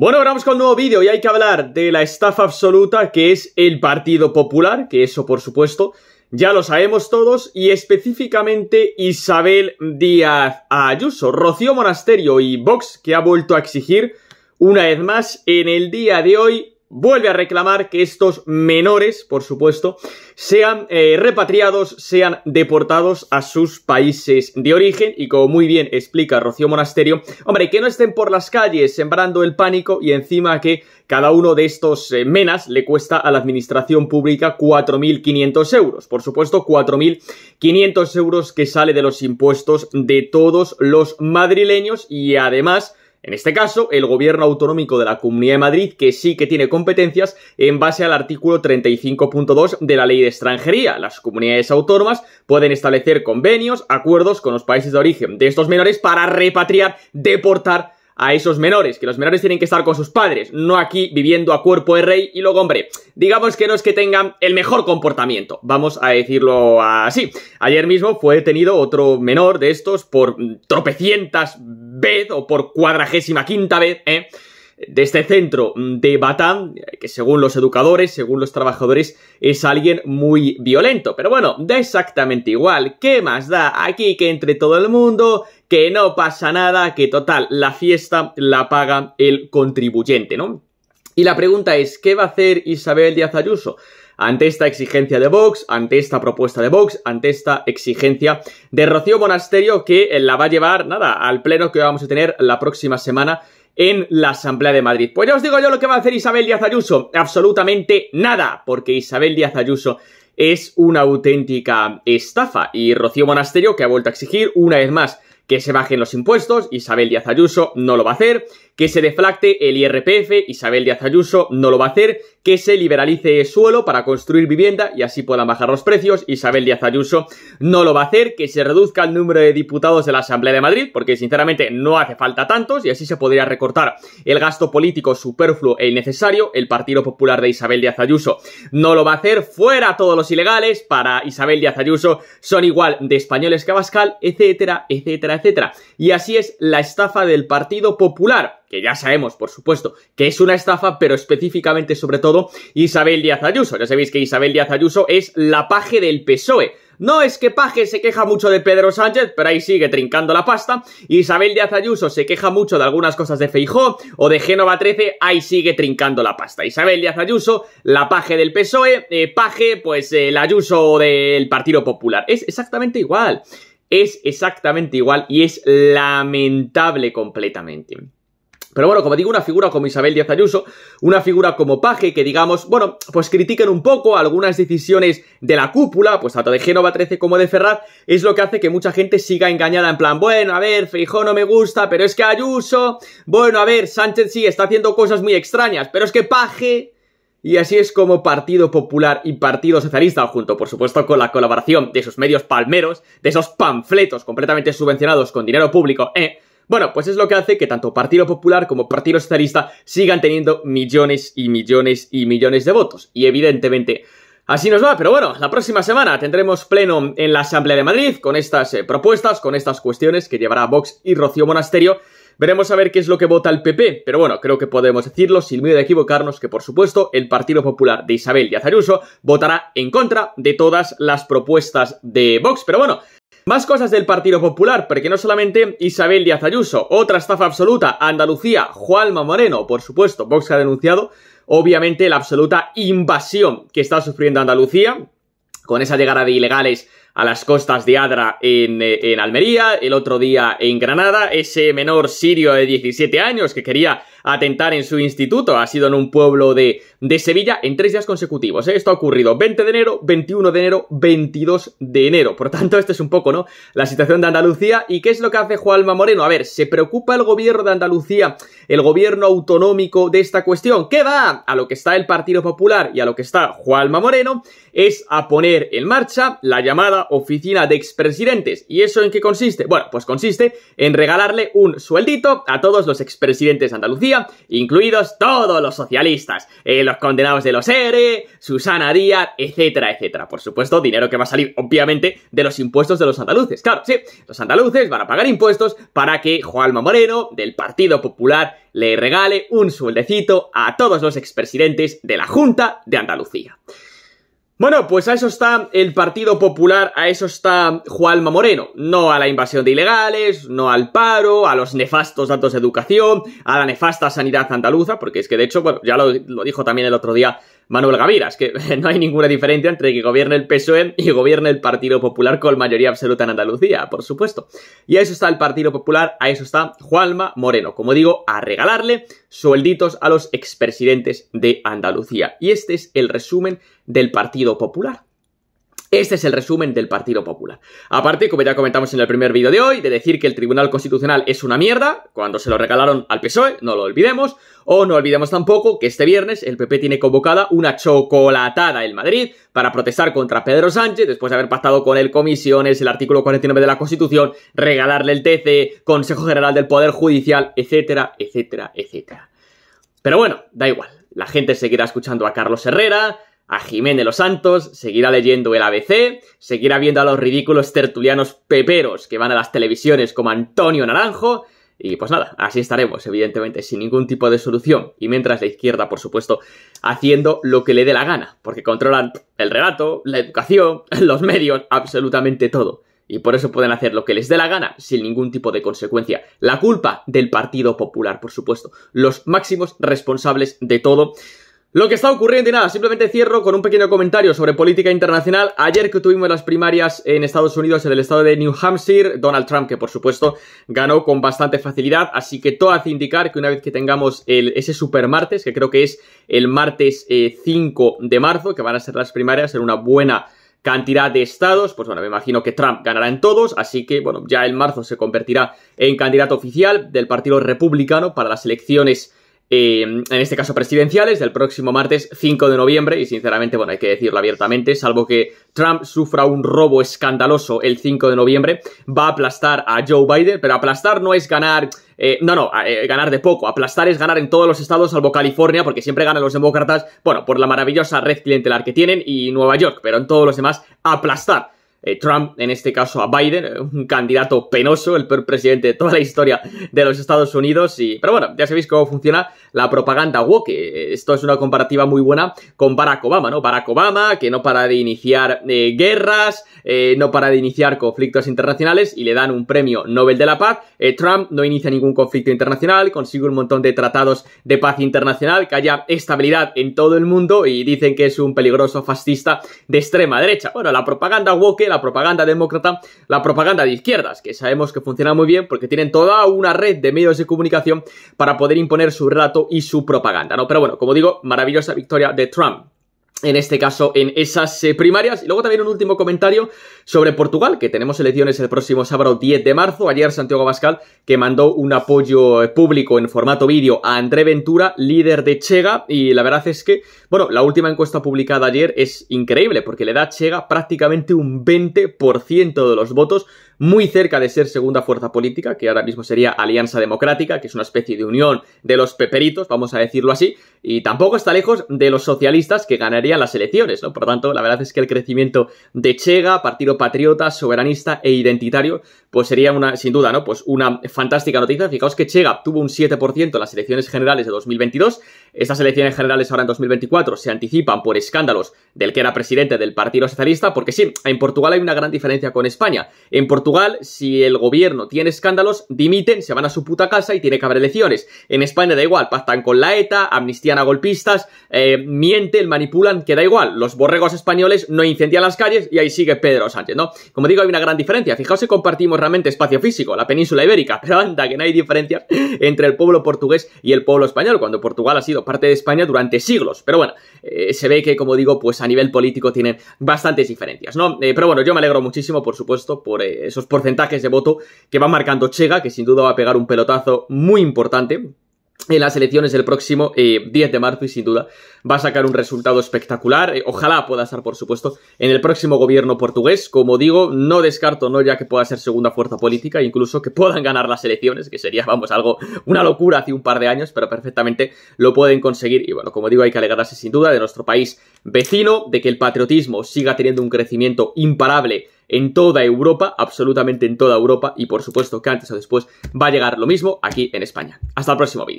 Bueno, vamos con un nuevo vídeo y hay que hablar de la estafa absoluta que es el Partido Popular, que eso por supuesto ya lo sabemos todos, y específicamente Isabel Díaz Ayuso, Rocío Monasterio y Vox, que ha vuelto a exigir una vez más en el día de hoy vuelve a reclamar que estos menores, por supuesto, sean eh, repatriados, sean deportados a sus países de origen y como muy bien explica Rocío Monasterio, hombre, que no estén por las calles sembrando el pánico y encima que cada uno de estos eh, menas le cuesta a la administración pública 4.500 euros. Por supuesto, 4.500 euros que sale de los impuestos de todos los madrileños y además en este caso, el gobierno autonómico de la Comunidad de Madrid, que sí que tiene competencias en base al artículo 35.2 de la Ley de Extranjería. Las comunidades autónomas pueden establecer convenios, acuerdos con los países de origen de estos menores para repatriar, deportar a esos menores, que los menores tienen que estar con sus padres, no aquí viviendo a cuerpo de rey y luego, hombre, digamos que no es que tengan el mejor comportamiento, vamos a decirlo así. Ayer mismo fue detenido otro menor de estos por tropecientas vez o por cuadragésima quinta vez, ¿eh? de este centro de Batán, que según los educadores, según los trabajadores, es alguien muy violento. Pero bueno, da exactamente igual. ¿Qué más da aquí que entre todo el mundo? Que no pasa nada, que total, la fiesta la paga el contribuyente, ¿no? Y la pregunta es, ¿qué va a hacer Isabel Díaz Ayuso? ante esta exigencia de Vox, ante esta propuesta de Vox, ante esta exigencia de Rocío Monasterio que la va a llevar, nada, al pleno que vamos a tener la próxima semana en la Asamblea de Madrid. Pues ya os digo yo lo que va a hacer Isabel Díaz Ayuso, absolutamente nada, porque Isabel Díaz Ayuso es una auténtica estafa y Rocío Monasterio que ha vuelto a exigir una vez más que se bajen los impuestos, Isabel Díaz Ayuso no lo va a hacer, que se deflacte el IRPF, Isabel Díaz Ayuso no lo va a hacer, que se liberalice suelo para construir vivienda y así puedan bajar los precios. Isabel Díaz Ayuso no lo va a hacer, que se reduzca el número de diputados de la Asamblea de Madrid, porque sinceramente no hace falta tantos y así se podría recortar el gasto político superfluo e innecesario. El Partido Popular de Isabel Díaz Ayuso no lo va a hacer, fuera todos los ilegales, para Isabel Díaz Ayuso son igual de españoles que Abascal, etcétera, etcétera, etcétera. Y así es la estafa del Partido Popular que ya sabemos, por supuesto, que es una estafa, pero específicamente, sobre todo, Isabel Díaz Ayuso. Ya sabéis que Isabel Díaz Ayuso es la paje del PSOE. No es que Paje se queja mucho de Pedro Sánchez, pero ahí sigue trincando la pasta. Isabel Díaz Ayuso se queja mucho de algunas cosas de Feijó o de Génova 13, ahí sigue trincando la pasta. Isabel Díaz Ayuso, la Paje del PSOE, eh, Paje, pues el Ayuso del Partido Popular. Es exactamente igual. Es exactamente igual y es lamentable completamente. Pero bueno, como digo, una figura como Isabel Díaz Ayuso, una figura como Paje, que digamos, bueno, pues critiquen un poco algunas decisiones de la cúpula, pues tanto de Génova 13 como de Ferraz, es lo que hace que mucha gente siga engañada en plan, bueno, a ver, Feijó no me gusta, pero es que Ayuso, bueno, a ver, Sánchez sí está haciendo cosas muy extrañas, pero es que Paje... Y así es como Partido Popular y Partido Socialista, junto por supuesto con la colaboración de esos medios palmeros, de esos panfletos completamente subvencionados con dinero público, eh, bueno, pues es lo que hace que tanto Partido Popular como Partido Socialista sigan teniendo millones y millones y millones de votos. Y evidentemente... Así nos va, pero bueno, la próxima semana tendremos pleno en la Asamblea de Madrid con estas eh, propuestas, con estas cuestiones que llevará Vox y Rocío Monasterio. Veremos a ver qué es lo que vota el PP, pero bueno, creo que podemos decirlo sin miedo de equivocarnos que por supuesto el Partido Popular de Isabel Díaz Ayuso votará en contra de todas las propuestas de Vox, pero bueno, más cosas del Partido Popular, porque no solamente Isabel Díaz Ayuso, otra estafa absoluta, Andalucía, Juanma Moreno, por supuesto, Vox ha denunciado, obviamente, la absoluta invasión que está sufriendo Andalucía, con esa llegada de ilegales a las costas de Adra eh, en, Almería, el otro día en Granada, ese menor sirio de 17 años que quería atentar en su instituto, ha sido en un pueblo de, de Sevilla en tres días consecutivos. ¿eh? Esto ha ocurrido 20 de enero, 21 de enero, 22 de enero. Por tanto, este es un poco, ¿no? La situación de Andalucía. ¿Y qué es lo que hace Juanma Moreno? A ver, ¿se preocupa el gobierno de Andalucía, el gobierno autonómico de esta cuestión? ¿Qué va? A lo que está el Partido Popular y a lo que está Juanma Moreno es a poner en marcha la llamada oficina de expresidentes. ¿Y eso en qué consiste? Bueno, pues consiste en regalarle un sueldito a todos los expresidentes de Andalucía, incluidos todos los socialistas, eh, los condenados de los ERE, Susana Díaz, etcétera, etcétera. Por supuesto, dinero que va a salir, obviamente, de los impuestos de los andaluces. Claro, sí, los andaluces van a pagar impuestos para que Juanma Moreno, del Partido Popular, le regale un sueldecito a todos los expresidentes de la Junta de Andalucía. Bueno, pues a eso está el Partido Popular, a eso está Juanma Moreno. No a la invasión de ilegales, no al paro, a los nefastos datos de educación, a la nefasta sanidad andaluza, porque es que de hecho, bueno, ya lo, lo dijo también el otro día Manuel Gaviras, que no hay ninguna diferencia entre que gobierne el PSOE y gobierne el Partido Popular con mayoría absoluta en Andalucía, por supuesto. Y a eso está el Partido Popular, a eso está Juanma Moreno, como digo, a regalarle suelditos a los expresidentes de Andalucía. Y este es el resumen del Partido Popular. Este es el resumen del Partido Popular. Aparte, como ya comentamos en el primer vídeo de hoy, de decir que el Tribunal Constitucional es una mierda, cuando se lo regalaron al PSOE, no lo olvidemos, o no olvidemos tampoco que este viernes el PP tiene convocada una chocolatada en Madrid para protestar contra Pedro Sánchez, después de haber pactado con él comisiones, el artículo 49 de la Constitución, regalarle el TC, Consejo General del Poder Judicial, etcétera, etcétera, etcétera. Pero bueno, da igual. La gente seguirá escuchando a Carlos Herrera, a Jiménez de los Santos, seguirá leyendo el ABC, seguirá viendo a los ridículos tertulianos peperos que van a las televisiones como Antonio Naranjo, y pues nada, así estaremos, evidentemente, sin ningún tipo de solución. Y mientras la izquierda, por supuesto, haciendo lo que le dé la gana, porque controlan el relato, la educación, los medios, absolutamente todo. Y por eso pueden hacer lo que les dé la gana, sin ningún tipo de consecuencia. La culpa del Partido Popular, por supuesto. Los máximos responsables de todo lo que está ocurriendo y nada, simplemente cierro con un pequeño comentario sobre política internacional. Ayer que tuvimos las primarias en Estados Unidos, en el estado de New Hampshire, Donald Trump, que por supuesto ganó con bastante facilidad, así que todo hace indicar que una vez que tengamos ese super martes, que creo que es el martes 5 eh, de marzo, que van a ser las primarias en una buena cantidad de estados, pues bueno, me imagino que Trump ganará en todos, así que bueno, ya en marzo se convertirá en candidato oficial del Partido Republicano para las elecciones eh, en este caso presidenciales, del próximo martes 5 de noviembre, y sinceramente, bueno, hay que decirlo abiertamente, salvo que Trump sufra un robo escandaloso el 5 de noviembre, va a aplastar a Joe Biden, pero aplastar no es ganar... Eh, no, no, eh, ganar de poco. Aplastar es ganar en todos los estados, salvo California, porque siempre ganan los demócratas, bueno, por la maravillosa red clientelar que tienen, y Nueva York, pero en todos los demás, aplastar eh, Trump, en este caso a Biden, eh, un candidato penoso, el peor presidente de toda la historia de los Estados Unidos. Y, pero bueno, ya sabéis cómo funciona la propaganda woke. Eh, esto es una comparativa muy buena con Barack Obama, ¿no? Barack Obama, que no para de iniciar guerras, no para de iniciar conflictos internacionales y le dan un premio Nobel de la Paz. Trump no inicia ningún conflicto internacional, consigue un montón de tratados de paz internacional, que haya estabilidad en todo el mundo y dicen que es un peligroso fascista de extrema derecha. Bueno, la propaganda woke la propaganda demócrata, la propaganda de izquierdas, que sabemos que funciona muy bien porque tienen toda una red de medios de comunicación para poder imponer su relato y su propaganda, ¿no? Pero bueno, como digo, maravillosa victoria de Trump en este caso en esas eh, primarias. Y luego también un último comentario sobre Portugal, que tenemos elecciones el próximo sábado 10 de marzo. Ayer Santiago Pascal, que mandó un apoyo eh, público en formato vídeo a André Ventura, líder de Chega, y la verdad es que bueno, la última encuesta publicada ayer es increíble porque le da a Chega prácticamente un 20% de los votos, muy cerca de ser segunda fuerza política, que ahora mismo sería Alianza Democrática, que es una especie de unión de los peperitos, vamos a decirlo así, y tampoco está lejos de los socialistas que ganarían las elecciones, ¿no? Por lo tanto, la verdad es que el crecimiento de Chega, Partido Patriota, Soberanista e Identitario, pues sería una, sin duda, ¿no? Pues una fantástica noticia. Fijaos que Chega tuvo un 7% en las elecciones generales de 2022, estas elecciones generales ahora en 2024, se anticipan por escándalos del que era presidente del Partido Socialista, porque sí, en Portugal hay una gran diferencia con España. En Portugal, si el gobierno tiene escándalos, dimiten, se van a su puta casa y tiene que haber elecciones. En España da igual, pactan con la ETA, amnistían a golpistas, eh, mienten, manipulan, que da igual. Los borregos españoles no incendian las calles y ahí sigue Pedro Sánchez, ¿no? Como digo, hay una gran diferencia. Fijaos si compartimos realmente espacio físico, la península ibérica, pero anda que no hay diferencia entre el pueblo portugués y el pueblo español, cuando Portugal ha sido parte de España durante siglos. Pero bueno, eh, se ve que, como digo, pues a nivel político tienen bastantes diferencias, ¿no? Eh, pero bueno, yo me alegro muchísimo, por supuesto, por eh, esos porcentajes de voto que va marcando Chega, que sin duda va a pegar un pelotazo muy importante en las elecciones del próximo 10 eh, de marzo y sin duda va a sacar un resultado espectacular. Eh, ojalá pueda estar, por supuesto, en el próximo gobierno portugués. Como digo, no descarto, no ya que pueda ser segunda fuerza política, incluso que puedan ganar las elecciones, que sería, vamos, algo, una locura hace un par de años, pero perfectamente lo pueden conseguir. Y bueno, como digo, hay que alegrarse sin duda de nuestro país vecino, de que el patriotismo siga teniendo un crecimiento imparable en toda Europa, absolutamente en toda Europa, y por supuesto que antes o después va a llegar lo mismo aquí en España. Hasta el próximo vídeo.